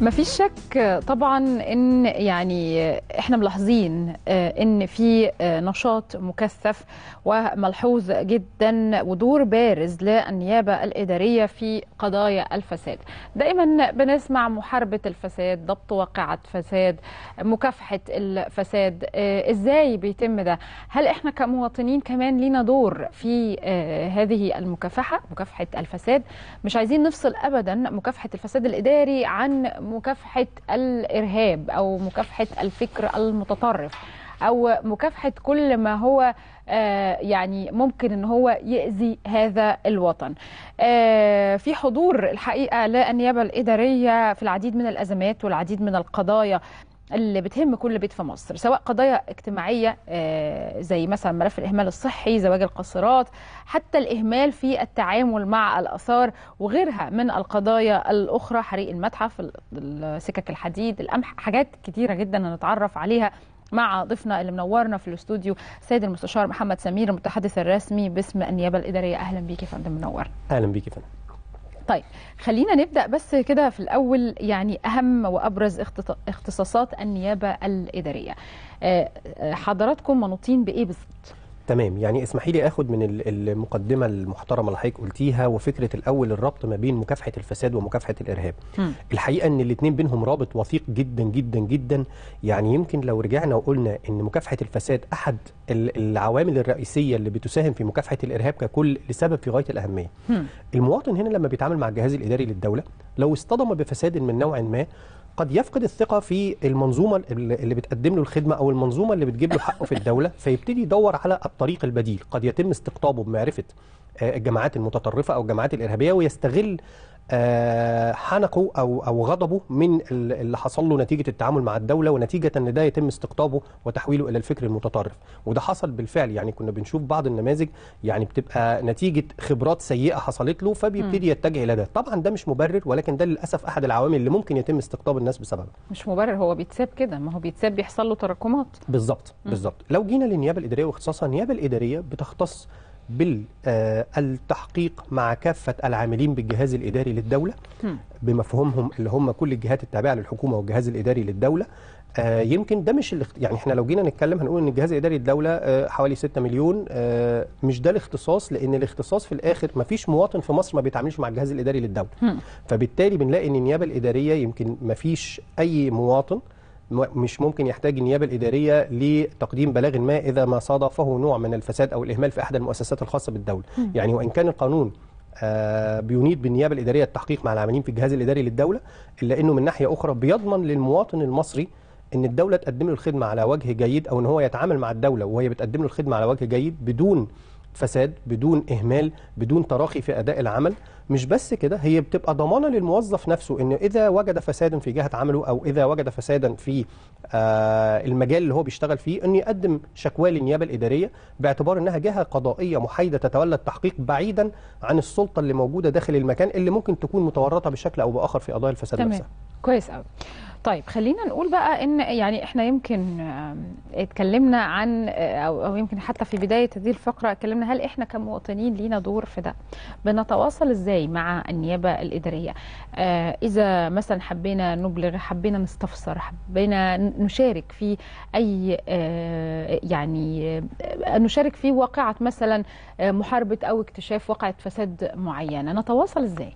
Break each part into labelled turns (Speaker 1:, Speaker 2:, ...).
Speaker 1: ما فيش شك طبعا ان يعني احنا ملاحظين آه، ان في آه، نشاط مكثف وملحوظ جدا ودور بارز للنيابه الاداريه في قضايا الفساد دائما بنسمع محاربه الفساد ضبط واقعه فساد مكافحه الفساد آه، ازاي بيتم ده هل احنا كمواطنين كمان لينا دور في هذه المكافحه مكافحه الفساد مش عايزين نفصل ابدا مكافحه الفساد الاداري عن مكافحه الارهاب او مكافحه الفكر المتطرف او مكافحه كل ما هو آه، يعني ممكن ان هو يؤذي هذا الوطن آه، في حضور الحقيقه للنيابه الاداريه في العديد من الازمات والعديد من القضايا اللي بتهم كل بيت في مصر سواء قضايا اجتماعية آه، زي مثلا ملف الإهمال الصحي زواج القاصرات حتى الإهمال في التعامل مع الآثار وغيرها من القضايا الأخرى حريق المتحف سكك الحديد القمح حاجات كتيرة جدا هنتعرف عليها مع ضيفنا اللي منورنا في الاستوديو السيد المستشار محمد سمير المتحدث الرسمي باسم النيابه الاداريه اهلا بيك يا فندم منور اهلا بيك يا فندم طيب خلينا نبدا بس كده في الاول يعني اهم وابرز اختصاصات النيابه الاداريه آه، آه، حضراتكم منوطين بايه بالظبط
Speaker 2: تمام يعني اسمحي لي اخد من المقدمه المحترمه اللي حضرتك قلتيها وفكره الاول الربط ما بين مكافحه الفساد ومكافحه الارهاب. م. الحقيقه ان الاثنين بينهم رابط وثيق جدا جدا جدا يعني يمكن لو رجعنا وقلنا ان مكافحه الفساد احد العوامل الرئيسيه اللي بتساهم في مكافحه الارهاب ككل لسبب في غايه الاهميه. م. المواطن هنا لما بيتعامل مع الجهاز الاداري للدوله لو اصطدم بفساد من نوع ما قد يفقد الثقه في المنظومه اللي بتقدم له الخدمه او المنظومه اللي بتجيب له حقه في الدوله فيبتدي يدور على الطريق البديل قد يتم استقطابه بمعرفه آه، الجماعات المتطرفه او الجماعات الارهابيه ويستغل آه، حنقه او او غضبه من اللي حصل له نتيجه التعامل مع الدوله ونتيجه ان ده يتم استقطابه وتحويله الى الفكر المتطرف وده حصل بالفعل يعني كنا بنشوف بعض النماذج يعني بتبقى نتيجه خبرات سيئه حصلت له فبيبتدي يتجه الى ده طبعا ده مش مبرر ولكن ده للاسف احد العوامل اللي ممكن يتم استقطاب الناس بسببه
Speaker 1: مش مبرر هو بيتساب كده ما هو بيتساب بيحصل له تراكمات
Speaker 2: بالظبط بالظبط لو جينا للنيابه الاداريه واختصاصها النيابه الاداريه بتختص بالتحقيق آه، مع كافة العاملين بالجهاز الإداري للدولة بمفهومهم اللي هم كل الجهات التابعة للحكومة والجهاز الإداري للدولة آه، يمكن ده مش الاخت... يعني احنا لو جينا نتكلم هنقول ان الجهاز الاداري الدوله آه، حوالي 6 مليون مش ده الاختصاص لان الاختصاص في الاخر ما فيش مواطن في مصر ما بيتعاملش مع الجهاز الاداري للدوله فبالتالي بنلاقي ان النيابه الاداريه يمكن ما فيش اي مواطن مش ممكن يحتاج النيابه الاداريه لتقديم بلاغ ما اذا ما صادفه نوع من الفساد او الاهمال في احد المؤسسات الخاصه بالدوله يعني وان كان القانون آه، بينيد بالنيابه الاداريه التحقيق مع العاملين في الجهاز الاداري للدوله الا انه من ناحيه اخرى بيضمن للمواطن المصري ان الدوله تقدم له الخدمه على وجه جيد او ان هو يتعامل مع الدوله وهي بتقدم له الخدمه على وجه جيد بدون فساد بدون اهمال بدون تراخي في اداء العمل مش بس كده هي بتبقى ضمانه للموظف نفسه ان اذا وجد فسادا في جهه عمله او اذا وجد فسادا في آه المجال اللي هو بيشتغل فيه انه يقدم شكوى للنيابه الاداريه باعتبار انها جهه قضائيه محايده تتولى التحقيق بعيدا عن السلطه اللي موجوده داخل المكان اللي ممكن تكون متورطه بشكل او باخر في قضايا الفساد تمام. نفسها.
Speaker 1: كويس قوي. طيب خلينا نقول بقى ان يعني احنا يمكن اتكلمنا عن آه، او يمكن حتى في بدايه هذه الفقره اتكلمنا هل احنا كمواطنين لينا دور في ده؟ بنتواصل ازاي مع النيابه الاداريه؟ آه، اذا مثلا حبينا نبلغ حبينا نستفسر حبينا نشارك في اي آه، يعني نشارك في واقعه مثلا محاربه او اكتشاف واقعه فساد معينه نتواصل ازاي؟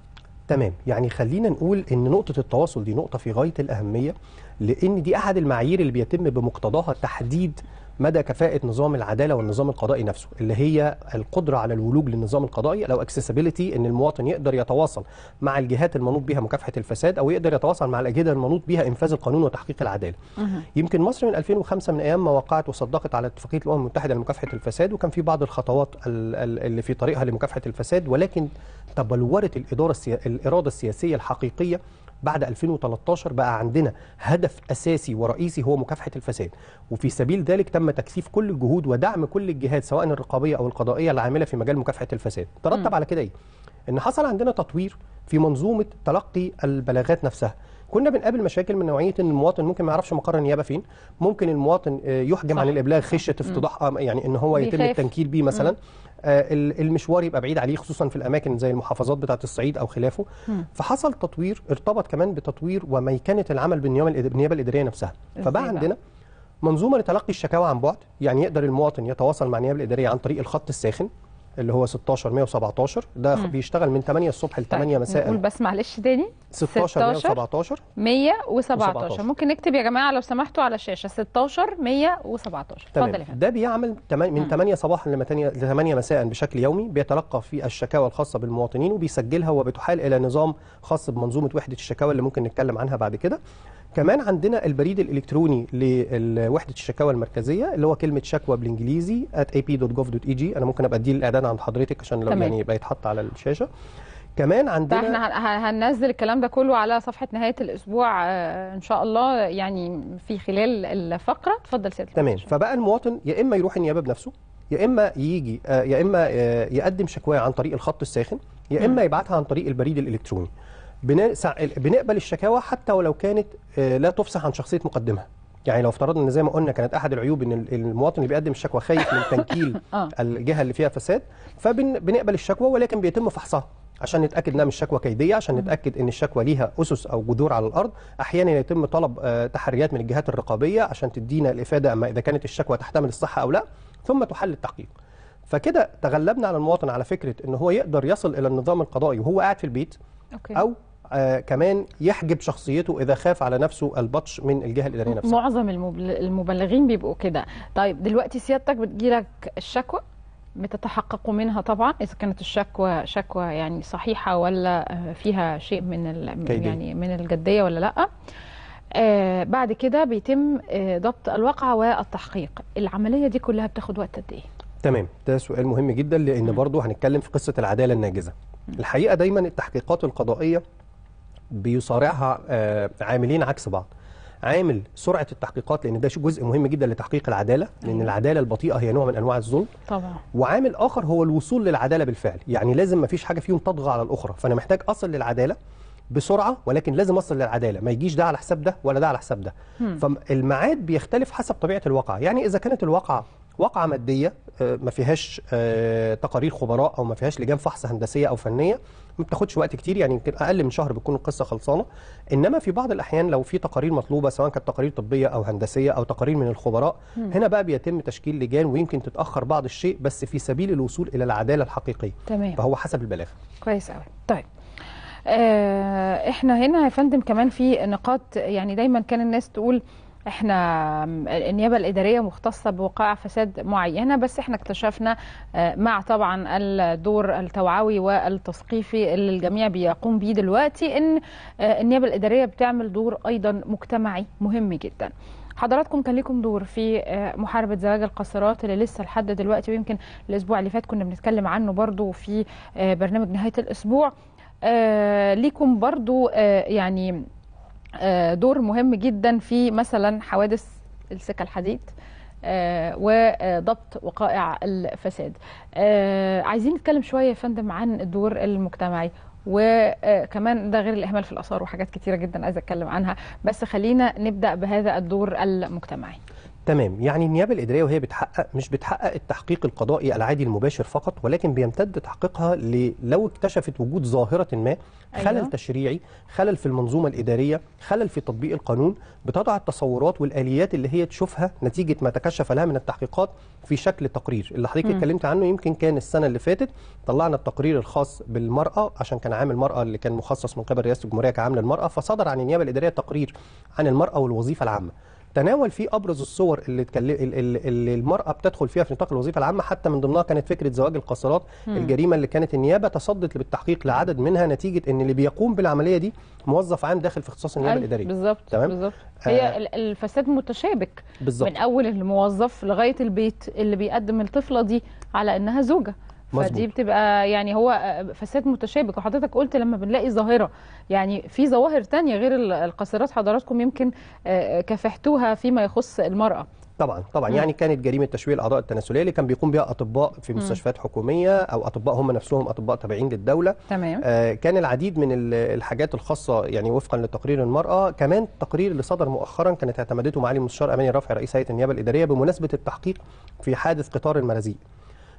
Speaker 2: تمام يعني خلينا نقول ان نقطه التواصل دي نقطه في غايه الاهميه لان دي احد المعايير اللي بيتم بمقتضاها تحديد مدى كفاءه نظام العداله والنظام القضائي نفسه اللي هي القدره على الولوج للنظام القضائي لو اكسسبيليتي ان المواطن يقدر يتواصل مع الجهات المنوط بها مكافحه الفساد او يقدر يتواصل مع الاجهزه المنوط بها انفاذ القانون وتحقيق العداله يمكن مصر من 2005 من ايام ما وقعت وصدقت على اتفاقيه الامم المتحده لمكافحه الفساد وكان في بعض الخطوات اللي في طريقها لمكافحه الفساد ولكن تبلورت الاداره السيا... الاراده السياسيه الحقيقيه بعد 2013 بقى عندنا هدف اساسي ورئيسي هو مكافحه الفساد وفي سبيل ذلك تم تكثيف كل الجهود ودعم كل الجهات سواء الرقابيه او القضائيه العامله في مجال مكافحه الفساد ترتب على كده ايه ان حصل عندنا تطوير في منظومه تلقي البلاغات نفسها كنا بنقابل مشاكل من نوعيه ان المواطن ممكن ما يعرفش مقر النيابه فين ممكن المواطن آه، يحجم صح. عن الابلاغ خشيه افتضاح آه، يعني ان هو يتم التنكيل بيه مثلا مم. آه، المشوار يبقى بعيد عليه خصوصا في الاماكن زي المحافظات بتاعه الصعيد او خلافه فحصل تطوير ارتبط كمان بتطوير وميكنه العمل بالنيابه الاداريه نفسها فبقى عندنا منظومه لتلقي الشكاوى عن بعد يعني يقدر المواطن يتواصل مع النيابه الاداريه عن طريق الخط الساخن اللي هو 16 117 ده مم. بيشتغل من 8 الصبح طيب، ل 8 مساء نقول
Speaker 1: بس معلش تاني 16 117 117 ممكن نكتب يا جماعه لو سمحتوا على الشاشه 16 117 اتفضل
Speaker 2: ده بيعمل من 8 صباحا ل 8 مساء بشكل يومي بيتلقى في الشكاوى الخاصه بالمواطنين وبيسجلها وبتحال الى نظام خاص بمنظومه وحده الشكاوى اللي ممكن نتكلم عنها بعد كده كمان عندنا البريد الالكتروني لوحده الشكاوى المركزيه اللي هو كلمه شكوى بالانجليزي @ap.gov.eg انا ممكن ابقى اديه الاعداد عند حضرتك عشان لو يعني يبقى يتحط على الشاشه كمان عندنا
Speaker 1: احنا هننزل الكلام ده كله على صفحه نهايه الاسبوع آه، ان شاء الله يعني في خلال الفقره اتفضل سيادتك تمام
Speaker 2: فبقى المواطن يا اما يروح النيابه بنفسه يا اما يجي آه، يا اما آه، يقدم شكواه عن طريق الخط الساخن يا اما يبعتها عن طريق البريد الالكتروني بنقبل الشكاوى حتى ولو كانت آه، لا تفصح عن شخصيه مقدمها يعني لو افترضنا ان زي ما قلنا كانت احد العيوب ان المواطن اللي بيقدم الشكوى خايف من تنكيل آه. الجهه اللي فيها فساد فبنقبل الشكوى ولكن بيتم فحصها عشان نتاكد انها مش شكوى كيديه عشان نتاكد ان الشكوى ليها اسس او جذور على الارض احيانا يتم طلب آه، تحريات من الجهات الرقابيه عشان تدينا الافاده اما اذا كانت الشكوى تحتمل الصحه او لا ثم تحل التحقيق فكده تغلبنا على المواطن على فكره ان هو يقدر يصل الى النظام القضائي وهو قاعد في البيت أوكي. او آه، كمان يحجب شخصيته اذا خاف على نفسه البطش من الجهه الاداريه نفسها معظم
Speaker 1: المبلغين بيبقوا كده طيب دلوقتي سيادتك بتجيلك الشكوى بتتحققوا منها طبعا اذا كانت الشكوى شكوى يعني صحيحه ولا آه، فيها شيء من يعني من الجديه ولا لا آه بعد كده بيتم آه ضبط الواقعه والتحقيق العمليه دي كلها بتاخد وقت قد ايه
Speaker 2: تمام ده سؤال مهم جدا لان برضه هنتكلم في قصه العداله الناجزه الحقيقه دايما التحقيقات القضائيه بيصارعها آه، عاملين عكس بعض عامل سرعه التحقيقات لان ده جزء مهم جدا لتحقيق العداله لان أيوة. العداله البطيئه هي نوع من انواع الظلم طبعا وعامل اخر هو الوصول للعداله بالفعل يعني لازم ما فيش حاجه فيهم تطغى على الاخرى فانا محتاج اصل للعداله بسرعه ولكن لازم اصل للعداله ما يجيش ده على حساب ده ولا ده على حساب ده فالمعاد بيختلف حسب طبيعه الواقعه يعني اذا كانت الواقعه واقعه ماديه آه، ما فيهاش آه، تقارير خبراء او ما فيهاش لجان فحص هندسيه او فنيه ما بتاخدش وقت كتير يعني يمكن اقل من شهر بتكون القصه خلصانه انما في بعض الاحيان لو في تقارير مطلوبه سواء كانت تقارير طبيه او هندسيه او تقارير من الخبراء م. هنا بقى بيتم تشكيل لجان ويمكن تتاخر بعض الشيء بس في سبيل الوصول الى العداله الحقيقيه تمام. فهو حسب البلاغ
Speaker 1: كويس قوي طيب آه، احنا هنا يا فندم كمان في نقاط يعني دايما كان الناس تقول احنا النيابه الاداريه مختصه بوقائع فساد معينه بس احنا اكتشفنا آه، مع طبعا الدور التوعوي والتثقيفي اللي الجميع بيقوم بيه دلوقتي ان آه، النيابه الاداريه بتعمل دور ايضا مجتمعي مهم جدا حضراتكم كان لكم دور في آه، محاربه زواج القاصرات اللي لسه لحد دلوقتي ويمكن الاسبوع اللي فات كنا بنتكلم عنه برضو في برنامج نهايه الاسبوع ليكم برضو يعني آه، دور مهم جدا في مثلا حوادث السكة الحديد آه، وضبط وقائع الفساد آه، عايزين نتكلم شوية يا فندم عن الدور المجتمعي وكمان ده غير الإهمال في الآثار وحاجات كتيرة جدا عايزة أتكلم عنها بس خلينا نبدأ بهذا الدور المجتمعي
Speaker 2: تمام يعني النيابه الاداريه وهي بتحقق مش بتحقق التحقيق القضائي العادي المباشر فقط ولكن بيمتد تحقيقها لو اكتشفت وجود ظاهره ما أيوة. خلل أيوة. تشريعي خلل في المنظومه الاداريه خلل في تطبيق القانون بتضع التصورات والاليات اللي هي تشوفها نتيجه ما تكشف لها من التحقيقات في شكل تقرير اللي حضرتك اتكلمت عنه يمكن كان السنه اللي فاتت طلعنا التقرير الخاص بالمراه عشان كان عامل المراه اللي كان مخصص من قبل رئاسه الجمهوريه كعامل المراه فصدر عن النيابه الاداريه تقرير عن المراه والوظيفه العامه تناول فيه ابرز الصور اللي, اللي المراه بتدخل فيها في نطاق الوظيفه العامه حتى من ضمنها كانت فكره زواج القاصرات الجريمه اللي كانت النيابه تصدت بالتحقيق لعدد منها نتيجه ان اللي بيقوم بالعمليه دي موظف عام داخل في اختصاص النيابه الاداريه بالظبط تمام بالظبط آه. هي آه
Speaker 1: الفساد متشابك بالزبط. من اول الموظف لغايه البيت اللي بيقدم الطفله دي على انها زوجه مزبوط. فدي بتبقى يعني هو آه، فساد متشابك وحضرتك قلت لما بنلاقي ظاهره يعني في ظواهر تانية غير القاصرات حضراتكم يمكن آه، آه، كافحتوها فيما يخص المراه
Speaker 2: طبعا طبعا مم. نعم. يعني كانت جريمه تشويه الاعضاء التناسليه اللي كان بيقوم بها اطباء في مستشفيات حكوميه او اطباء هم نفسهم اطباء تابعين للدوله تمام. آه كان العديد من الحاجات الخاصه يعني وفقا لتقرير المراه كمان تقرير اللي صدر مؤخرا كانت اعتمدته معالي المستشار اماني رفعي رئيس هيئه النيابه الاداريه بمناسبه التحقيق في حادث قطار المرازيق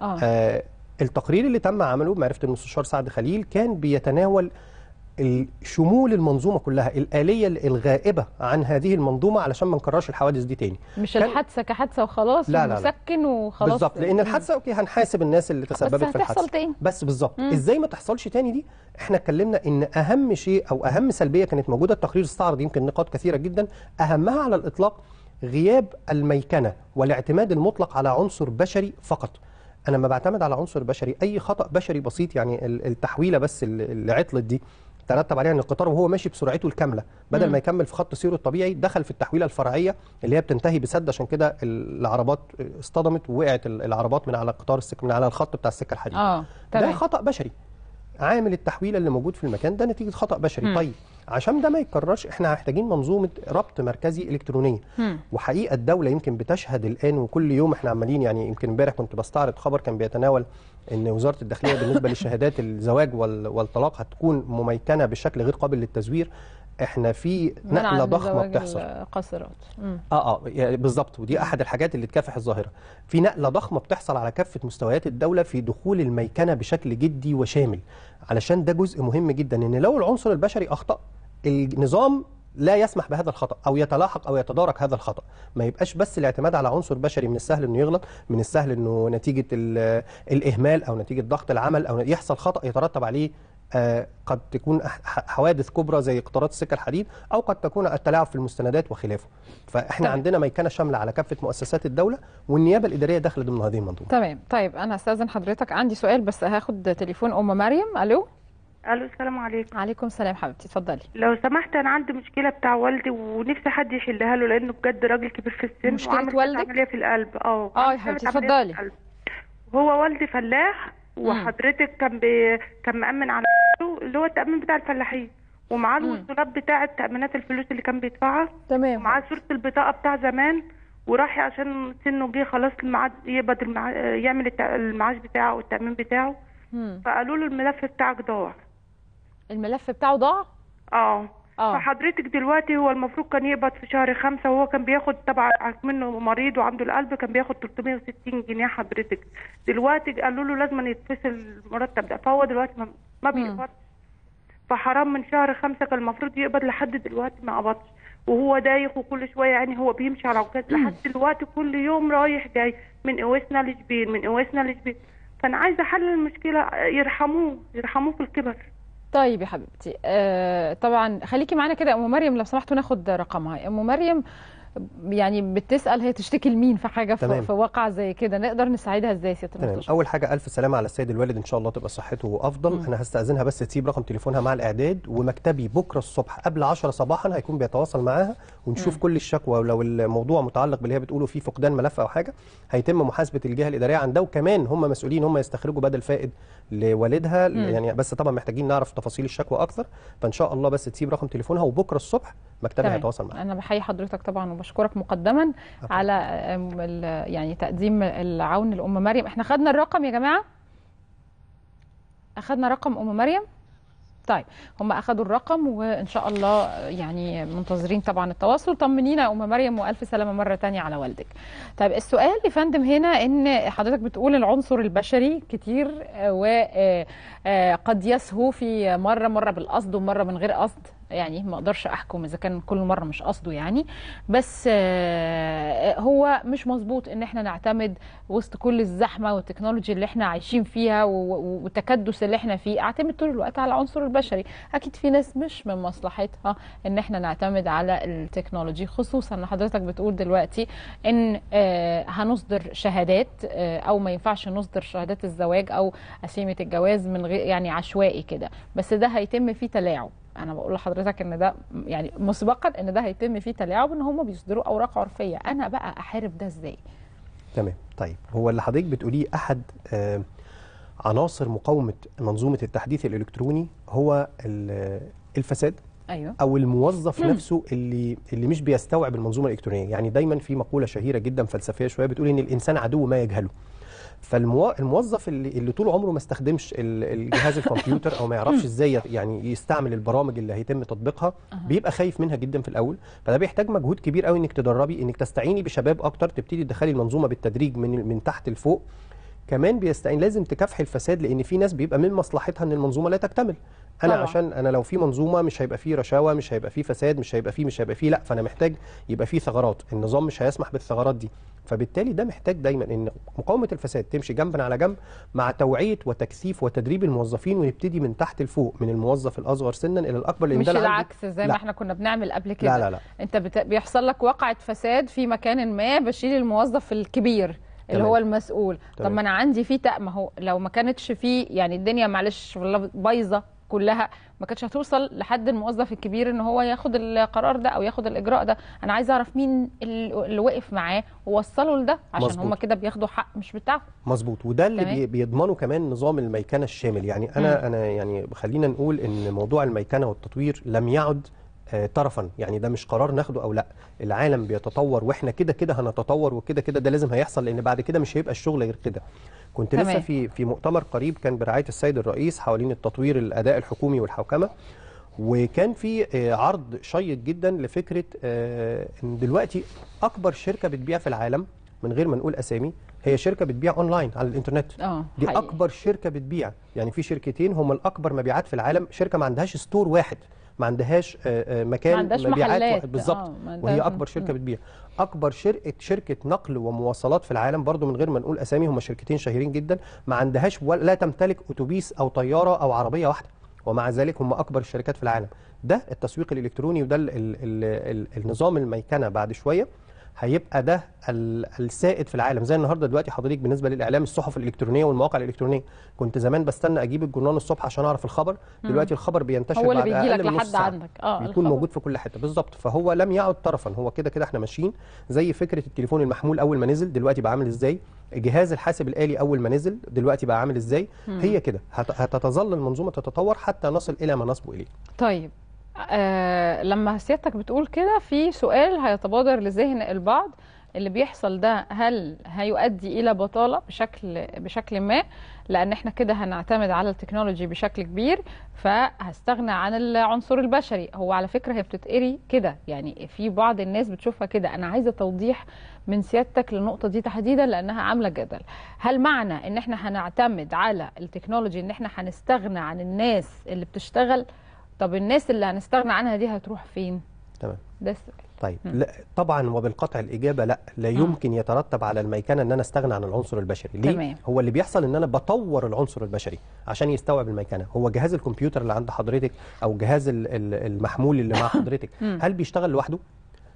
Speaker 2: آه. آه التقرير اللي تم عمله بمعرفه المستشار سعد خليل كان بيتناول شمول المنظومه كلها الاليه الغائبه عن هذه المنظومه علشان ما نكررش الحوادث دي تاني
Speaker 1: مش كان... الحادثه كحادثه وخلاص لا لا لا. مسكن وخلاص بالظبط لان الحادثه
Speaker 2: اوكي هنحاسب الناس اللي تسببت في الحادثه بس تاني بس بالظبط ازاي ما تحصلش تاني دي احنا اتكلمنا ان اهم شيء او اهم سلبيه كانت موجوده التقرير استعرض يمكن نقاط كثيره جدا اهمها على الاطلاق غياب الميكنه والاعتماد المطلق على عنصر بشري فقط انا لما بعتمد على عنصر بشري اي خطا بشري بسيط يعني التحويله بس اللي عطلت دي ترتب عليها ان القطار وهو ماشي بسرعته الكامله بدل ما يكمل في خط سيره الطبيعي دخل في التحويله الفرعيه اللي هي بتنتهي بسد عشان كده العربات اصطدمت ووقعت العربات من على القطار السك... من على الخط بتاع السكه الحديد اه ده خطا بشري عامل التحويله اللي موجود في المكان ده نتيجه خطا بشري مم. طيب عشان ده ما يتكررش احنا محتاجين منظومه ربط مركزي الكترونيه وحقيقه الدوله يمكن بتشهد الان وكل يوم احنا عمالين يعني يمكن امبارح كنت بستعرض خبر كان بيتناول ان وزاره الداخليه بالنسبه للشهادات الزواج والطلاق هتكون مميكنه بشكل غير قابل للتزوير احنا في نقله ضخمه بتحصل قاصرات اه اه بالظبط ودي احد الحاجات اللي تكافح الظاهره في نقله ضخمه بتحصل على كافه مستويات الدوله في دخول الميكنه بشكل جدي وشامل علشان ده جزء مهم جدا ان لو العنصر البشري اخطا النظام لا يسمح بهذا الخطأ أو يتلاحق أو يتدارك هذا الخطأ ما يبقاش بس الاعتماد على عنصر بشري من السهل أنه يغلط من السهل أنه نتيجة الإهمال أو نتيجة ضغط العمل أو يحصل خطأ يترتب عليه آه، قد تكون حوادث كبرى زي اقتراض السكه الحديد او قد تكون التلاعب في المستندات وخلافه فاحنا طيب. عندنا ميكنه شامله على كافه مؤسسات الدوله والنيابه الاداريه داخله ضمن هذه المنظومه
Speaker 1: تمام طيب. طيب انا استاذن حضرتك عندي سؤال بس هاخد تليفون ام مريم الو الو السلام عليكم عليكم السلام حبيبتي اتفضلي لو سمحت انا عندي مشكله بتاع والدي ونفسي حد يحلها له لانه بجد راجل كبير في السن مشكله والدك عمليه في القلب اه اه يا حبيبتي اتفضلي هو والدي فلاح وحضرتك كان بي... كان مأمن على اللي هو التأمين بتاع الفلاحين ومعاه الوصولات بتاعه تأمينات الفلوس اللي كان بيدفعها تمام ومعاه صورة البطاقة بتاع زمان وراح عشان سنه جه خلاص الميعاد يقبض المع... يعمل المعاش بتاعه والتأمين بتاعه فقالوا له الملف بتاعك ضاع الملف بتاعه ضاع اه اه فحضرتك دلوقتي هو المفروض كان يقبض في شهر خمسة وهو كان بياخد طبعا منه مريض وعنده القلب كان بياخد 360 جنيه حضرتك دلوقتي قالوا له لازم يتفصل المرتب ده فهو دلوقتي ما, بيقبضش فحرام من شهر خمسة كان المفروض يقبض لحد دلوقتي ما قبضش وهو دايخ وكل شويه يعني هو بيمشي على عكاز لحد دلوقتي كل يوم رايح جاي من قويسنا لشبين من قويسنا لشبين فانا عايزه حل المشكله يرحموه يرحموه في الكبر طيب يا حبيبتي آه طبعا خليكي معانا كده ام مريم لو سمحتوا ناخد رقمها ام مريم يعني بتسال هي تشتكي لمين في حاجه في, في واقعه زي كده نقدر نساعدها ازاي ست سياده تمام
Speaker 2: اول حاجه الف سلامه على السيد الوالد ان شاء الله تبقى صحته افضل مم. انا هستاذنها بس تسيب رقم تليفونها مع الاعداد ومكتبي بكره الصبح قبل 10 صباحا هيكون بيتواصل معاها ونشوف مم. كل الشكوى ولو الموضوع متعلق باللي هي بتقوله فيه فقدان ملف او حاجه هيتم محاسبه الجهه الاداريه عن ده وكمان هم مسؤولين هم يستخرجوا بدل فائد لوالدها مم. يعني بس طبعا محتاجين نعرف تفاصيل الشكوى اكثر فان شاء الله بس تسيب رقم تليفونها وبكره الصبح مكتبي تمام. هيتواصل معاك
Speaker 1: انا بحيي حضرتك طبعا وبشكرك مقدما على يعني تقديم العون لام مريم احنا خدنا الرقم يا جماعه اخدنا رقم ام مريم طيب هم اخدوا الرقم وان شاء الله يعني منتظرين طبعا التواصل طمنينا يا ام مريم والف سلامه مره ثانيه على والدك طيب السؤال يا فندم هنا ان حضرتك بتقول العنصر البشري كتير وقد آه، آه، يسهو في مره مره بالقصد ومره من غير قصد يعني ما اقدرش احكم اذا كان كل مره مش قصده يعني بس آه، آه، هو مش مظبوط ان احنا نعتمد وسط كل الزحمه والتكنولوجي اللي احنا عايشين فيها والتكدس اللي احنا فيه اعتمد طول الوقت على العنصر البشري اكيد في ناس مش من مصلحتها ان احنا نعتمد على التكنولوجي خصوصا ان حضرتك بتقول دلوقتي ان آه، هنصدر شهادات او ما ينفعش نصدر شهادات الزواج او قسيمه الجواز من غير يعني عشوائي كده بس ده هيتم فيه تلاعب انا بقول لحضرتك ان ده يعني مسبقا ان ده هيتم فيه تلاعب ان هم بيصدروا اوراق عرفيه انا بقى احارب ده ازاي
Speaker 2: تمام طيب هو اللي حضرتك بتقوليه احد آه، عناصر مقاومه منظومه التحديث الالكتروني هو الفساد أيوة. او الموظف مم. نفسه اللي اللي مش بيستوعب المنظومه الالكترونيه يعني دايما في مقوله شهيره جدا فلسفيه شويه بتقول ان الانسان عدو ما يجهله فالموظف اللي, اللي طول عمره ما استخدمش الجهاز الكمبيوتر او ما يعرفش ازاي يعني يستعمل البرامج اللي هيتم تطبيقها بيبقى خايف منها جدا في الاول فده بيحتاج مجهود كبير قوي انك تدربي انك تستعيني بشباب اكتر تبتدي تدخلي المنظومه بالتدريج من من تحت لفوق كمان بيستعين لازم تكافحي الفساد لان في ناس بيبقى من مصلحتها ان المنظومه لا تكتمل انا طبعا. عشان انا لو في منظومه مش هيبقى فيه رشاوى مش هيبقى فيه فساد مش هيبقى فيه مش هيبقى فيه لا فانا محتاج يبقى فيه ثغرات النظام مش هيسمح بالثغرات دي فبالتالي ده محتاج دايما ان مقاومه الفساد تمشي جنبا على جنب مع توعيه وتكثيف وتدريب الموظفين ونبتدي من تحت لفوق من الموظف الاصغر سنا الى الاكبر لان مش العكس
Speaker 1: زي لا. ما احنا كنا بنعمل قبل كده لا لا لا. انت بيحصل لك وقعه فساد في مكان ما بشيل الموظف الكبير اللي هو المسؤول طب ما انا عندي فيه ما هو لو ما كانتش فيه يعني الدنيا معلش والله بايظه كلها ما كانتش هتوصل لحد الموظف الكبير ان هو ياخد القرار ده او ياخد الاجراء ده انا عايز اعرف مين اللي وقف معاه ووصله لده عشان هم كده بياخدوا حق مش بتاعهم
Speaker 2: مظبوط وده اللي تمام. بيضمنه كمان نظام الميكنه الشامل يعني انا م. انا يعني خلينا نقول ان موضوع الميكنه والتطوير لم يعد آه، طرفا يعني ده مش قرار ناخده او لا العالم بيتطور واحنا كده كده هنتطور وكده كده ده لازم هيحصل لان بعد كده مش هيبقى الشغل غير كده كنت تمام. لسه في في مؤتمر قريب كان برعايه السيد الرئيس حوالين التطوير الاداء الحكومي والحوكمه وكان في آه، عرض شيق جدا لفكره آه، ان دلوقتي اكبر شركه بتبيع في العالم من غير ما نقول اسامي هي شركه بتبيع اونلاين على الانترنت دي حقيقي. اكبر شركه بتبيع يعني في شركتين هم الاكبر مبيعات في العالم شركه ما عندهاش ستور واحد ما عندهاش آه، آه، مكان ما عندهاش مبيعات بالظبط آه، وهي اكبر شركه بتبيع اكبر شركه شركه نقل ومواصلات في العالم برضو من غير ما نقول اسامي هم شركتين شهيرين جدا ما عندهاش لا تمتلك اتوبيس او طياره او عربيه واحده ومع ذلك هم اكبر الشركات في العالم ده التسويق الالكتروني وده النظام الميكنه بعد شويه هيبقى ده السائد في العالم زي النهارده دلوقتي حضرتك بالنسبه للاعلام الصحف الالكترونيه والمواقع الالكترونيه كنت زمان بستنى اجيب الجرنان الصبح عشان اعرف الخبر دلوقتي الخبر بينتشر هو اللي بيجي لك لحد عندك اه بيكون الخبر. موجود في كل حته بالظبط فهو لم يعد طرفا هو كده كده احنا ماشيين زي فكره التليفون المحمول اول ما نزل دلوقتي بقى عامل ازاي جهاز الحاسب الآلي أول ما نزل دلوقتي بقى عامل إزاي هي كده هتتظل المنظومة تتطور حتى نصل إلى ما نصبوا إليه
Speaker 1: طيب آه، لما سيادتك بتقول كده في سؤال هيتبادر لذهن البعض اللي بيحصل ده هل هيؤدي الى بطاله بشكل بشكل ما لان احنا كده هنعتمد على التكنولوجي بشكل كبير فهستغنى عن العنصر البشري هو على فكره هي بتتقري كده يعني في بعض الناس بتشوفها كده انا عايزه توضيح من سيادتك للنقطه دي تحديدا لانها عامله جدل هل معنى ان احنا هنعتمد على التكنولوجي ان احنا هنستغنى عن الناس اللي بتشتغل طب الناس اللي هنستغنى عنها دي هتروح فين تمام ده السؤال
Speaker 2: طيب لا طبعا وبالقطع الاجابه لا لا يمكن يترتب على الميكنه ان انا استغنى عن العنصر البشري ليه تمام. هو اللي بيحصل ان انا بطور العنصر البشري عشان يستوعب الميكنه هو جهاز الكمبيوتر اللي عند حضرتك او جهاز المحمول اللي مع حضرتك هل بيشتغل لوحده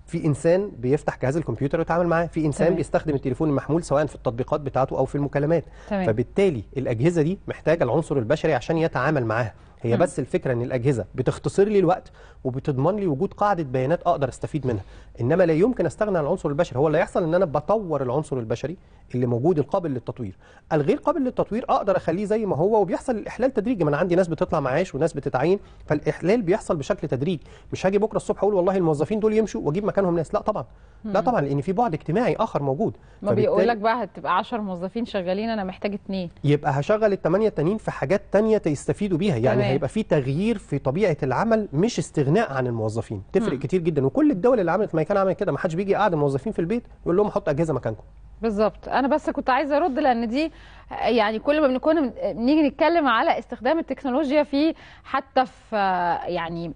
Speaker 2: في انسان بيفتح جهاز الكمبيوتر ويتعامل معاه في انسان تمام. بيستخدم التليفون المحمول سواء في التطبيقات بتاعته او في المكالمات تمام. فبالتالي الاجهزه دي محتاجه العنصر البشري عشان يتعامل معاها هي م. بس الفكره ان الاجهزه بتختصر لي الوقت وبتضمن لي وجود قاعده بيانات اقدر استفيد منها انما لا يمكن استغنى عن العنصر البشري هو اللي هيحصل ان انا بطور العنصر البشري اللي موجود القابل للتطوير الغير قابل للتطوير اقدر اخليه زي ما هو وبيحصل الاحلال تدريجي ما انا عندي ناس بتطلع معاش وناس بتتعين فالاحلال بيحصل بشكل تدريجي مش هاجي بكره الصبح اقول والله الموظفين دول يمشوا واجيب مكانهم ناس لا طبعا م. لا طبعا لان في بعد اجتماعي اخر موجود ما بيقول لك
Speaker 1: بقى هتبقى 10 موظفين شغالين انا محتاج اثنين
Speaker 2: يبقى هشغل الثمانيه التانيين في حاجات ثانيه يستفيدوا بيها يعني يعني هيبقى في تغيير في طبيعه العمل مش استغناء عن الموظفين تفرق م. كتير جدا وكل الدول اللي عملت ما كان عملت كده ما حدش بيجي قاعد الموظفين في البيت يقول لهم حط اجهزه مكانكم
Speaker 1: بالظبط انا بس كنت عايزه ارد لان دي يعني كل ما بنكون نيجي نتكلم على استخدام التكنولوجيا في حتى في آه، يعني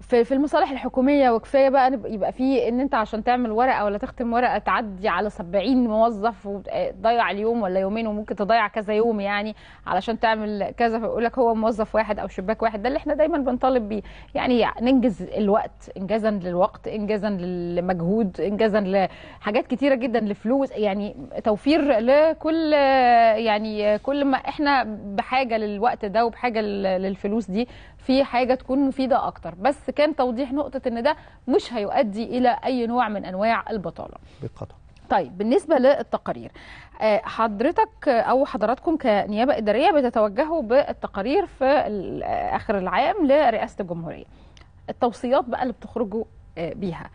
Speaker 1: في في المصالح الحكوميه وكفايه بقى يبقى في ان انت عشان تعمل ورقه ولا تختم ورقه تعدي على 70 موظف وتضيع اليوم ولا يومين وممكن تضيع كذا يوم يعني علشان تعمل كذا فيقول لك هو موظف واحد او شباك واحد ده اللي احنا دايما بنطالب بيه يعني ننجز الوقت انجازا للوقت انجازا للمجهود انجازا لحاجات كتيره جدا لفلوس يعني توفير لكل يعني كل ما احنا بحاجه للوقت ده وبحاجه للفلوس دي في حاجه تكون مفيده اكتر بس كان توضيح نقطه ان ده مش هيؤدي الى اي نوع من انواع البطاله بالقطع طيب بالنسبه للتقارير آه، حضرتك او حضراتكم كنيابه اداريه بتتوجهوا بالتقارير في اخر العام لرئاسه الجمهوريه التوصيات بقى اللي بتخرجوا آه، بيها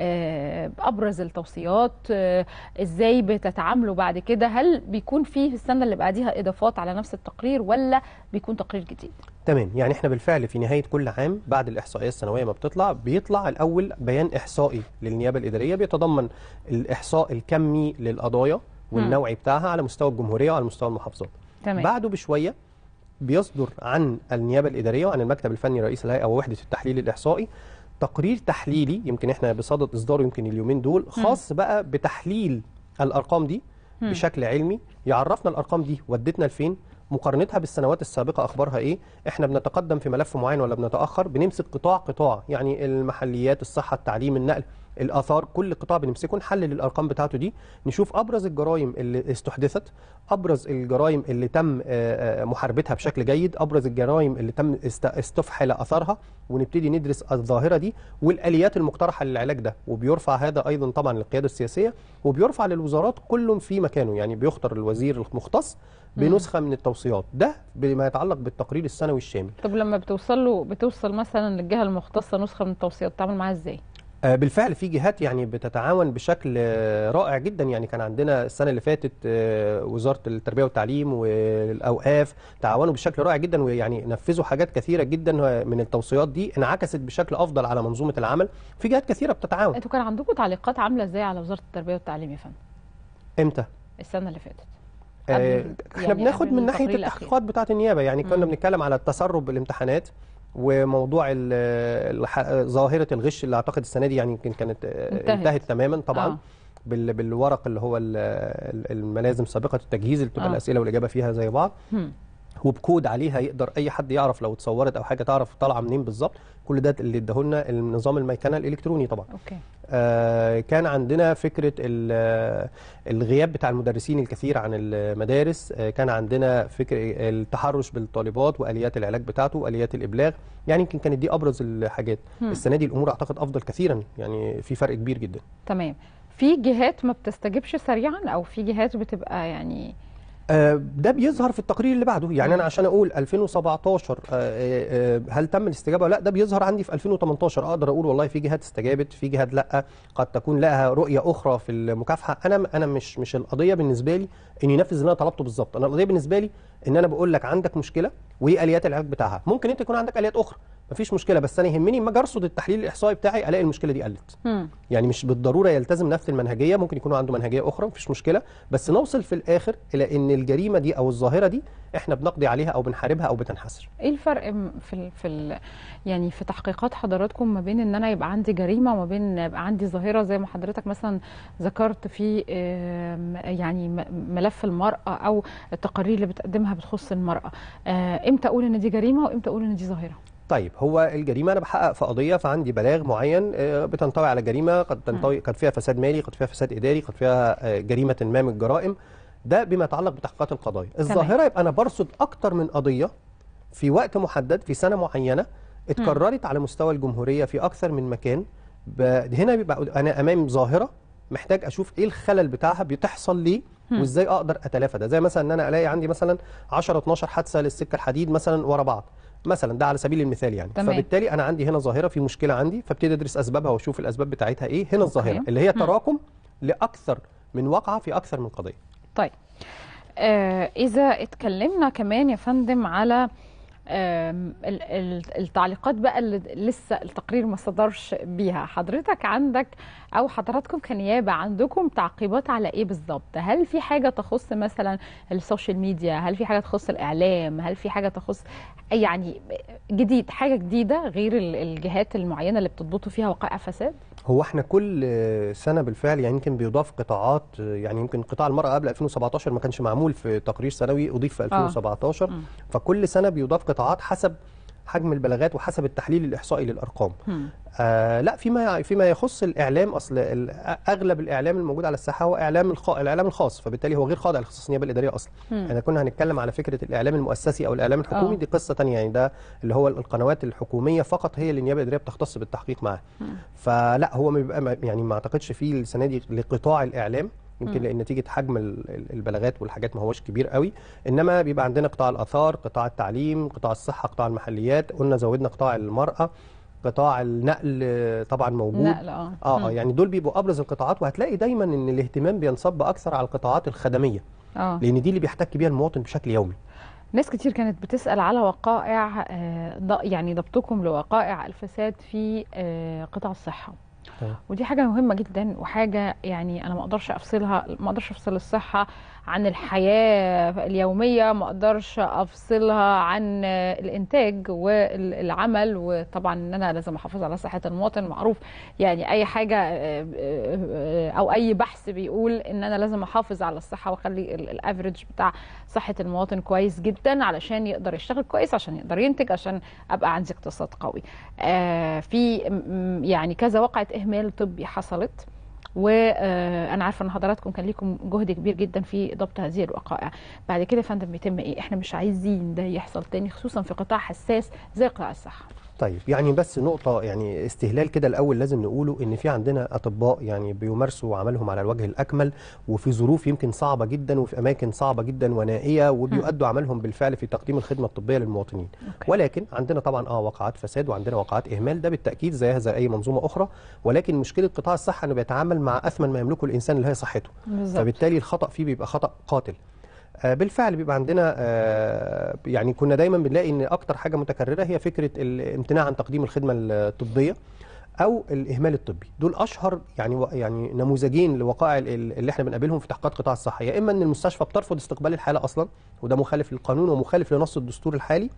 Speaker 1: آه، ابرز التوصيات آه، ازاي بتتعاملوا بعد كده هل بيكون في في السنه اللي بعديها اضافات على نفس التقرير ولا بيكون تقرير جديد
Speaker 2: تمام يعني احنا بالفعل في نهايه كل عام بعد الاحصائيه السنويه ما بتطلع بيطلع الاول بيان احصائي للنيابه الاداريه بيتضمن الاحصاء الكمي للقضايا والنوعي بتاعها على مستوى الجمهوريه وعلى مستوى المحافظات تمام. بعده بشويه بيصدر عن النيابه الاداريه وعن المكتب الفني رئيس الهيئه ووحده التحليل الاحصائي تقرير تحليلي يمكن احنا بصدد اصداره يمكن اليومين دول خاص م. بقى بتحليل الارقام دي م. بشكل علمي يعرفنا الارقام دي ودتنا لفين مقارنتها بالسنوات السابقه اخبارها ايه احنا بنتقدم في ملف معين ولا بنتاخر بنمسك قطاع قطاع يعني المحليات الصحه التعليم النقل الاثار كل قطاع بنمسكه نحلل الارقام بتاعته دي نشوف ابرز الجرائم اللي استحدثت ابرز الجرائم اللي تم آه، آه، محاربتها بشكل جيد ابرز الجرائم اللي تم استفحل اثارها ونبتدي ندرس الظاهره دي والاليات المقترحه للعلاج ده وبيرفع هذا ايضا طبعا للقياده السياسيه وبيرفع للوزارات كل في مكانه يعني بيخطر الوزير المختص بنسخه من التوصيات ده بما يتعلق بالتقرير السنوي الشامل
Speaker 1: طب لما بتوصل له بتوصل مثلا للجهه المختصه نسخه من التوصيات بتتعامل معاها ازاي
Speaker 2: آه، بالفعل في جهات يعني بتتعاون بشكل آه، رائع جدا يعني كان عندنا السنه اللي فاتت آه، وزاره التربيه والتعليم والاوقاف تعاونوا بشكل رائع جدا ويعني نفذوا حاجات كثيره جدا من التوصيات دي انعكست بشكل افضل على منظومه العمل في جهات كثيره بتتعاون انتوا
Speaker 1: كان عندكم تعليقات عامله ازاي على وزاره التربيه والتعليم يا فندم امتى السنه اللي فاتت احنا يعني بناخد من ناحيه التحقيقات
Speaker 2: بتاعه النيابه يعني كنا بنتكلم على التسرب الامتحانات وموضوع ظاهره الغش اللي اعتقد السنه دي يعني يمكن كانت انتهت, انتهت تماما طبعا آه. بالورق اللي هو الملازم سابقه التجهيز اللي بتبقى آه. الاسئله والاجابه فيها زي بعض وبكود عليها يقدر اي حد يعرف لو اتصورت او حاجه تعرف طالعه منين بالظبط كل ده اللي اداهولنا النظام الميكنه الالكتروني طبعا أوكي. آه كان عندنا فكره الغياب بتاع المدرسين الكثير عن المدارس آه كان عندنا فكر التحرش بالطالبات واليات العلاج بتاعته واليات الابلاغ يعني يمكن كانت دي ابرز الحاجات هم. السنه دي الامور اعتقد افضل كثيرا يعني في فرق كبير جدا
Speaker 1: تمام في جهات ما بتستجبش سريعا او في جهات بتبقى يعني
Speaker 2: آه، ده بيظهر في التقرير اللي بعده يعني انا عشان اقول 2017 آه، آه، هل تم الاستجابه ولا لا ده بيظهر عندي في 2018 اقدر اقول والله في جهات استجابت في جهات لا قد تكون لها رؤيه اخرى في المكافحه انا انا مش مش القضيه بالنسبه لي اني ينفذ اللي انا طلبته بالظبط انا القضيه بالنسبه لي ان انا بقول لك عندك مشكله وايه اليات العلاج بتاعها ممكن انت يكون عندك اليات اخرى مفيش مشكله بس انا يهمني اما اجي ارصد التحليل الاحصائي بتاعي الاقي المشكله دي قلت مم. يعني مش بالضروره يلتزم نفس المنهجيه ممكن يكون عنده منهجيه اخرى مفيش مشكله بس نوصل في الاخر الى ان الجريمه دي او الظاهره دي احنا بنقضي عليها او بنحاربها او بتنحسر
Speaker 1: ايه الفرق في الـ في الـ يعني في تحقيقات حضراتكم ما بين ان انا يبقى عندي جريمه وما بين يبقى عندي ظاهره زي ما حضرتك مثلا ذكرت في يعني ملف المراه او التقارير اللي بتقدمها بتخص المراه آه، امتى اقول ان دي جريمه وامتى اقول ان دي ظاهره
Speaker 2: طيب هو الجريمه انا بحقق في قضيه فعندي بلاغ معين آه، بتنطوي على جريمه قد تنطوي قد فيها فساد مالي قد فيها فساد اداري قد فيها آه، جريمه ما من الجرائم ده بما يتعلق بتحقيقات القضايا الظاهره يبقى انا برصد اكتر من قضيه في وقت محدد في سنه معينه اتكررت على مستوى الجمهوريه في اكثر من مكان هنا بيبقى انا امام ظاهره محتاج اشوف ايه الخلل بتاعها بتحصل ليه وازاي اقدر اتلافى ده زي مثلا ان انا الاقي عندي مثلا 10 12 حادثه للسكه الحديد مثلا ورا بعض مثلا ده على سبيل المثال يعني تمام. فبالتالي انا عندي هنا ظاهره في مشكله عندي فابتدي ادرس اسبابها واشوف الاسباب بتاعتها ايه هنا الظاهره اللي هي تراكم لاكثر من واقعه في اكثر من قضيه
Speaker 1: طيب آه اذا اتكلمنا كمان يا فندم على التعليقات بقى اللي لسه التقرير ما صدرش بيها حضرتك عندك او حضراتكم كنيابه عندكم تعقيبات على ايه بالظبط هل في حاجه تخص مثلا السوشيال ميديا هل في حاجه تخص الاعلام هل في حاجه تخص يعني جديد حاجه جديده غير الجهات المعينه اللي بتضبطوا فيها وقائع فساد
Speaker 2: هو احنا كل سنه بالفعل يعني يمكن بيضاف قطاعات يعني يمكن قطاع المراه قبل 2017 ما كانش معمول في تقرير سنوي اضيف في 2017 آه. فكل سنه بيضاف قطاعات حسب حجم البلاغات وحسب التحليل الاحصائي للارقام آه لا فيما فيما يخص الاعلام اصل اغلب الاعلام الموجود على الساحه هو اعلام الاعلام الخاص فبالتالي هو غير خاضع لخصائص النيابه الاداريه اصلا احنا يعني كنا هنتكلم على فكره الاعلام المؤسسي او الاعلام الحكومي أوه. دي قصه ثانيه يعني ده اللي هو القنوات الحكوميه فقط هي اللي النيابه الاداريه بتختص بالتحقيق معاها فلا هو ما بيبقى يعني ما اعتقدش فيه السنه دي لقطاع الاعلام يمكن لان نتيجه حجم البلاغات والحاجات ما هوش كبير قوي انما بيبقى عندنا قطاع الاثار قطاع التعليم قطاع الصحه قطاع المحليات قلنا زودنا قطاع المراه قطاع النقل طبعا موجود نقل
Speaker 1: اه اه, آه، يعني
Speaker 2: دول بيبقوا ابرز القطاعات وهتلاقي دايما ان الاهتمام بينصب اكثر على القطاعات الخدميه آه. لان دي اللي بيحتك بيها المواطن بشكل يومي
Speaker 1: ناس كتير كانت بتسأل على وقائع آه، يعني ضبطكم لوقائع الفساد في آه، قطاع الصحة آه. ودي حاجه مهمه جدا وحاجه يعني انا ما اقدرش افصلها ما اقدرش افصل الصحه عن الحياة اليومية ما أقدرش أفصلها عن الإنتاج والعمل وطبعا إن أنا لازم أحافظ على صحة المواطن معروف يعني أي حاجة آه، آه، أو أي بحث بيقول إن أنا لازم أحافظ على الصحة وأخلي الأفريج بتاع صحة المواطن كويس جدا علشان يقدر يشتغل كويس عشان يقدر ينتج عشان أبقى عندي اقتصاد قوي آه، في يعني كذا وقعة إهمال طبي حصلت وانا عارفه ان حضراتكم كان ليكم جهد كبير جدا في ضبط هذه الوقائع بعد كده يا فندم بيتم ايه احنا مش عايزين ده يحصل تاني خصوصا في قطاع حساس زي قطاع الصحه
Speaker 2: طيب يعني بس نقطة يعني استهلال كده الأول لازم نقوله إن في عندنا أطباء يعني بيمارسوا عملهم على الوجه الأكمل وفي ظروف يمكن صعبة جدا وفي أماكن صعبة جدا ونائية وبيؤدوا عملهم بالفعل في تقديم الخدمة الطبية للمواطنين أوكي. ولكن عندنا طبعا آه وقعات فساد وعندنا وقعات إهمال ده بالتأكيد زيها زي أي منظومة أخرى ولكن مشكلة قطاع الصحة إنه بيتعامل مع أثمن ما يملكه الإنسان اللي هي صحته بالزبط. فبالتالي الخطأ فيه بيبقى خطأ قاتل آه، بالفعل بيبقى عندنا آه، يعني كنا دايما بنلاقي ان اكتر حاجه متكرره هي فكره الامتناع عن تقديم الخدمه الطبيه او الاهمال الطبي دول اشهر يعني يعني نموذجين لوقائع اللي احنا بنقابلهم في تحقيقات قطاع الصحه يا اما ان المستشفى بترفض استقبال الحاله اصلا وده مخالف للقانون ومخالف لنص الدستور الحالي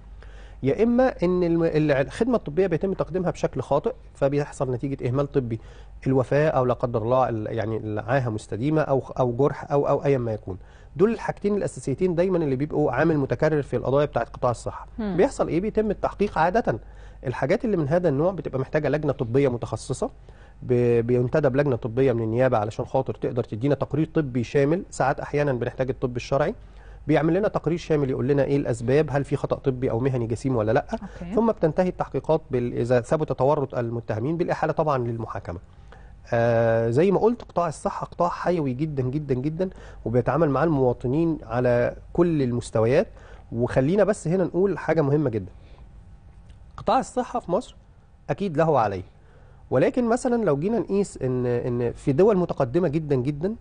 Speaker 2: يا اما ان الخدمه الطبيه بيتم تقديمها بشكل خاطئ فبيحصل نتيجه اهمال طبي الوفاه او لا قدر الله يعني العاهه مستديمه او او جرح او او ايا ما يكون دول الحاجتين الاساسيتين دايما اللي بيبقوا عامل متكرر في القضايا بتاعه قطاع الصحه مم. بيحصل ايه بيتم التحقيق عاده الحاجات اللي من هذا النوع بتبقى محتاجه لجنه طبيه متخصصه بينتدب لجنه طبيه من النيابه علشان خاطر تقدر تدينا تقرير طبي شامل ساعات احيانا بنحتاج الطب الشرعي بيعمل لنا تقرير شامل يقول لنا ايه الاسباب هل في خطا طبي او مهني جسيم ولا لا أوكي. ثم بتنتهي التحقيقات بال... اذا ثبت تورط المتهمين بالاحاله طبعا للمحاكمه آه، زي ما قلت قطاع الصحة قطاع حيوي جدا جدا جدا وبيتعامل مع المواطنين على كل المستويات وخلينا بس هنا نقول حاجة مهمة جدا قطاع الصحة في مصر أكيد له عليه ولكن مثلا لو جينا نقيس ان ان في دول متقدمه جدا جدا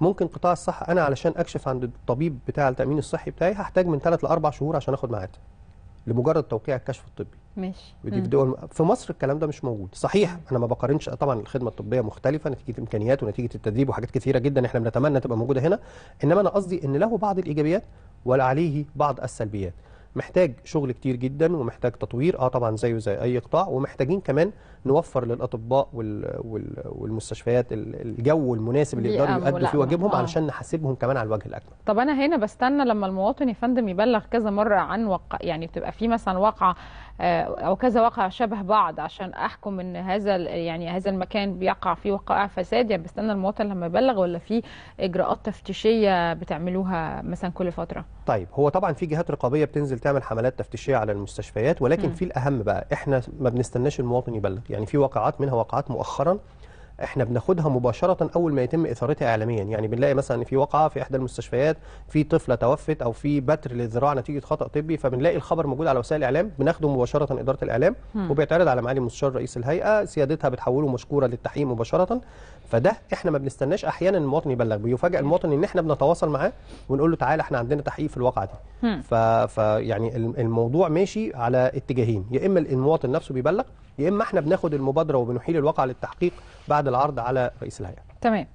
Speaker 2: ممكن قطاع الصحه انا علشان اكشف عند الطبيب بتاع التامين الصحي بتاعي هحتاج من 3 ل 4 شهور عشان اخد معاد لمجرد توقيع الكشف الطبي
Speaker 1: ماشي ودي في
Speaker 2: دول في مصر الكلام ده مش موجود صحيح انا ما بقارنش طبعا الخدمه الطبيه مختلفه نتيجه امكانيات ونتيجه التدريب وحاجات كثيره جدا احنا بنتمنى تبقى موجوده هنا انما انا قصدي ان له بعض الايجابيات وعليه بعض السلبيات محتاج شغل كتير جدا ومحتاج تطوير اه طبعا زيه زي اي قطاع ومحتاجين كمان نوفر للاطباء والمستشفيات الجو المناسب اللي يقدروا يؤدوا فيه واجبهم آه. علشان نحاسبهم كمان على الوجه الاكمل
Speaker 1: طب انا هنا بستنى لما المواطن يا فندم يبلغ كذا مره عن وقع يعني بتبقى في مثلا واقعه آه، او كذا واقعه شبه بعض عشان احكم ان هذا يعني هذا المكان بيقع فيه وقائع فساد يعني بستنى المواطن لما يبلغ ولا في اجراءات تفتيشيه بتعملوها مثلا كل فتره
Speaker 2: طيب هو طبعا في جهات رقابيه بتنزل تعمل حملات تفتيشيه على المستشفيات ولكن م. في الاهم بقى احنا ما بنستناش المواطن يبلغ يعني في واقعات منها واقعات مؤخرا احنا بناخدها مباشره اول ما يتم اثارتها اعلاميا يعني بنلاقي مثلا في وقعه في احدى المستشفيات في طفله توفت او في بتر للذراع نتيجه خطا طبي فبنلاقي الخبر موجود على وسائل الاعلام بناخده مباشره اداره الاعلام وبيتعرض على معالي مستشار رئيس الهيئه سيادتها بتحوله مشكوره للتحقيق مباشره فده احنا ما بنستناش احيانا المواطن يبلغ بيفاجئ المواطن ان احنا بنتواصل معاه ونقول له تعالى احنا عندنا تحقيق في الواقعه دي فيعني الموضوع ماشي على اتجاهين يا اما المواطن نفسه بيبلغ يا اما احنا بناخد المبادره وبنحيل الواقعه للتحقيق بعد العرض على رئيس الهيئه
Speaker 1: تمام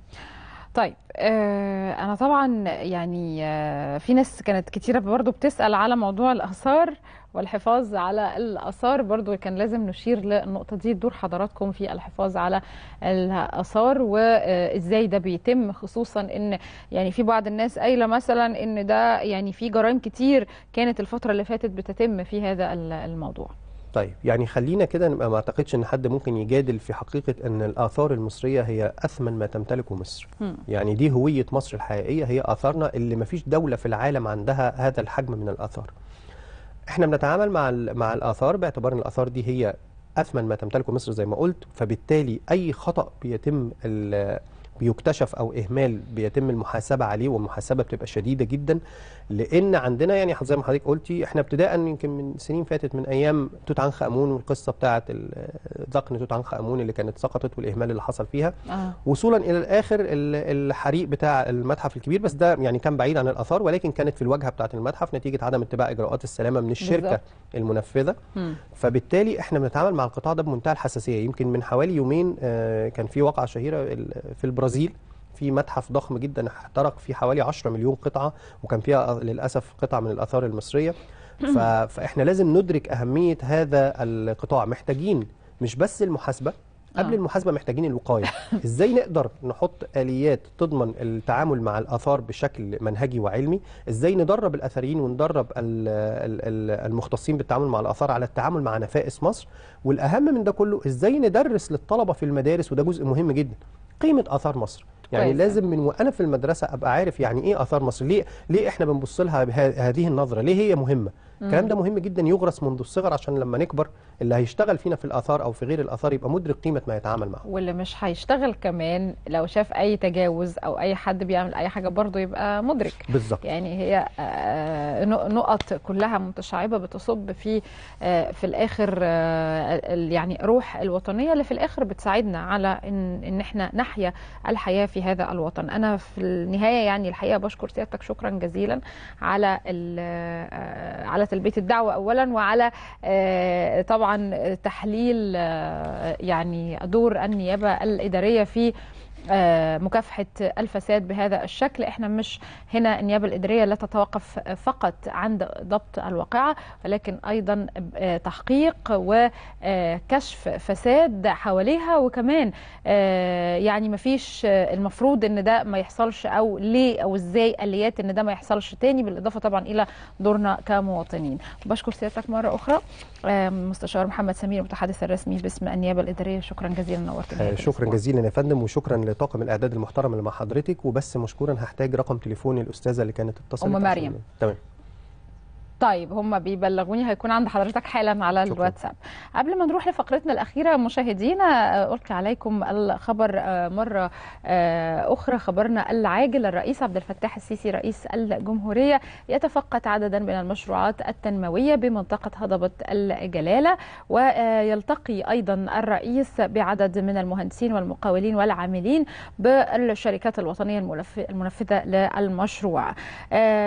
Speaker 1: طيب آه، انا طبعا يعني آه، في ناس كانت كتيره برضو بتسال على موضوع الاثار والحفاظ على الاثار برضو كان لازم نشير للنقطه دي دور حضراتكم في الحفاظ على الاثار وازاي ده بيتم خصوصا ان يعني في بعض الناس قايله مثلا ان ده يعني في جرائم كتير كانت الفتره اللي فاتت بتتم في هذا الموضوع
Speaker 2: طيب يعني خلينا كده ما اعتقدش ان حد ممكن يجادل في حقيقه ان الاثار المصريه هي اثمن ما تمتلكه مصر م. يعني دي هويه مصر الحقيقيه هي اثارنا اللي ما فيش دوله في العالم عندها هذا الحجم من الاثار احنا بنتعامل مع مع الاثار باعتبار ان الاثار دي هي اثمن ما تمتلكه مصر زي ما قلت فبالتالي اي خطا بيتم بيكتشف او اهمال بيتم المحاسبه عليه والمحاسبه بتبقى شديده جدا لان عندنا يعني زي ما حضرتك قلتي احنا ابتداء يمكن من سنين فاتت من ايام توت عنخ امون والقصه بتاعه ذقن توت عنخ امون اللي كانت سقطت والاهمال اللي حصل فيها آه. وصولا الى الاخر الحريق بتاع المتحف الكبير بس ده يعني كان بعيد عن الاثار ولكن كانت في الواجهه بتاعه المتحف نتيجه عدم اتباع اجراءات السلامه من الشركه بالزبط. المنفذه م. فبالتالي احنا بنتعامل مع القطاع ده بمنتهى الحساسيه يمكن من حوالي يومين آه، كان في واقعه شهيره في البرازيل البرازيل في متحف ضخم جدا احترق فيه حوالي 10 مليون قطعه وكان فيها للاسف قطع من الاثار المصريه فاحنا لازم ندرك اهميه هذا القطاع محتاجين مش بس المحاسبه قبل آه. المحاسبه محتاجين الوقايه ازاي نقدر نحط اليات تضمن التعامل مع الاثار بشكل منهجي وعلمي ازاي ندرب الاثريين وندرب المختصين بالتعامل مع الاثار على التعامل مع نفائس مصر والاهم من ده كله ازاي ندرس للطلبه في المدارس وده جزء مهم جدا قيمه اثار مصر يعني كويسة. لازم من وانا في المدرسه ابقى عارف يعني ايه اثار مصر ليه ليه احنا بنبص لها بهذه النظره ليه هي مهمه الكلام ده مهم جدا يغرس منذ الصغر عشان لما نكبر اللي هيشتغل فينا في الاثار او في غير الاثار يبقى مدرك قيمه ما يتعامل معه
Speaker 1: واللي مش هيشتغل كمان لو شاف اي تجاوز او اي حد بيعمل اي حاجه برضه يبقى مدرك بالظبط يعني هي آه، نقط كلها متشعبه بتصب في آه، في الاخر آه، يعني روح الوطنيه اللي في الاخر بتساعدنا على ان ان احنا نحيا الحياه في هذا الوطن انا في النهايه يعني الحقيقه بشكر سيادتك شكرا جزيلا على على تلبيه الدعوه اولا وعلى آه، طبعا تحليل آه، يعني دور النيابه الاداريه في آه، مكافحة الفساد بهذا الشكل احنا مش هنا النيابة الإدارية لا تتوقف فقط عند ضبط الواقعة ولكن أيضا آه، تحقيق وكشف فساد حواليها وكمان آه، يعني ما فيش المفروض ان ده ما يحصلش او ليه او ازاي اليات ان ده ما يحصلش تاني بالاضافه طبعا الى دورنا كمواطنين بشكر سيادتك مره اخرى مستشار محمد سمير المتحدث الرسمي باسم النيابه الاداريه شكرا جزيلا نورتنا آه،
Speaker 2: شكرا جزيلا يا فندم وشكرا لطاقم الاعداد المحترم اللي مع حضرتك وبس مشكورا هحتاج رقم تليفون الاستاذه اللي كانت اتصلت ام مريم تمام
Speaker 1: طيب هم بيبلغوني هيكون عند حضرتك حالا على شكرا. الواتساب قبل ما نروح لفقرتنا الأخيرة مشاهدينا آه، ألقي عليكم الخبر آه، مرة آه، أخرى خبرنا العاجل الرئيس عبد الفتاح السيسي رئيس الجمهورية يتفقد عددا من المشروعات التنموية بمنطقة هضبة الجلالة ويلتقي أيضا الرئيس بعدد من المهندسين والمقاولين والعاملين بالشركات الوطنية المنفذة للمشروع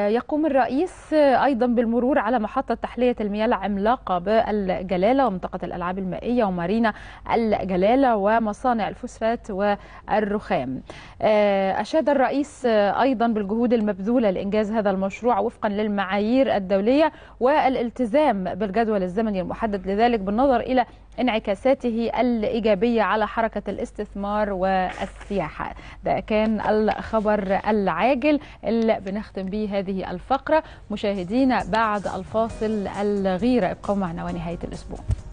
Speaker 1: يقوم الرئيس أيضا بالمر المرور على محطة تحلية المياه العملاقة بالجلالة ومنطقة الألعاب المائية ومارينا الجلالة ومصانع الفوسفات والرخام آه، أشاد الرئيس أيضا بالجهود المبذولة لإنجاز هذا المشروع وفقا للمعايير الدولية والالتزام بالجدول الزمني المحدد لذلك بالنظر إلى انعكاساته الإيجابية على حركة الاستثمار والسياحة ده كان الخبر العاجل اللي بنختم به هذه الفقرة مشاهدينا بعد الفاصل الغيرة ابقوا معنا ونهاية الأسبوع